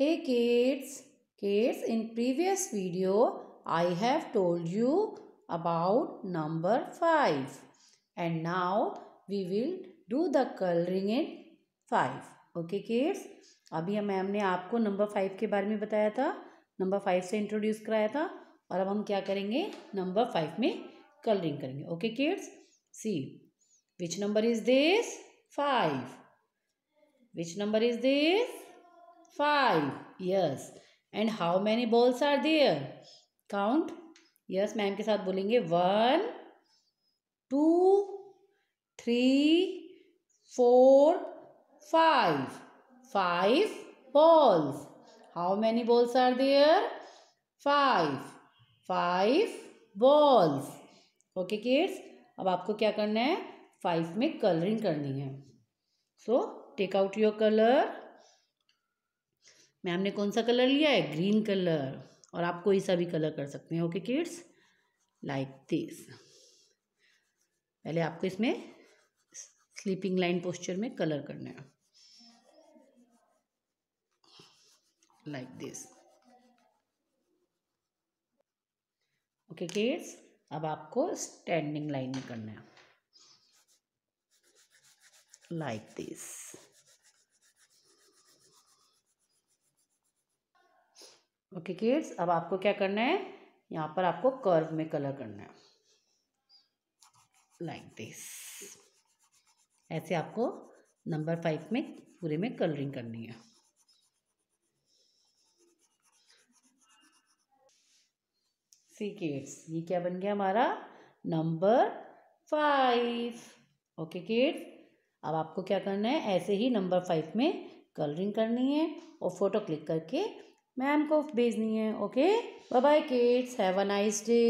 Hey kids, kids in previous video I have told you about number 5 and now we will do the coloring in 5. Okay kids, अभी ma'am ने आपको number five के बारे में बताया था number five से इंट्रोड्यूस कराया था और अब हम क्या करेंगे नंबर फाइव में कलरिंग करेंगे okay kids see which number is this five which number is this five yes and how many balls are there count yes ma'am के साथ बोलेंगे one two three four five five balls how many balls are there five five balls okay kids अब आपको क्या करना है five में colouring करनी है so take out your colour ma'am ने कौन सा कलर लिया है ग्रीन कलर और आप कोई सा भी कलर कर सकते हैं ओके किड्स लाइक दिस पहले आपको इसमें स्लीपिंग लाइन पोस्चर में कलर करना है लाइक दिस ओके किड्स अब आपको स्टैंडिंग लाइन में करना है लाइक दिस ओके किड्स अब आपको क्या करना है यहाँ पर आपको कर्व में कलर करना है लाइक like दिस ऐसे आपको नंबर फाइव में पूरे में कलरिंग करनी है सी किड्स ये क्या बन गया हमारा नंबर फाइव ओके किड्स अब आपको क्या करना है ऐसे ही नंबर फाइव में कलरिंग करनी है और फोटो क्लिक करके मैम को भेजनी है okay bye bye kids have a nice day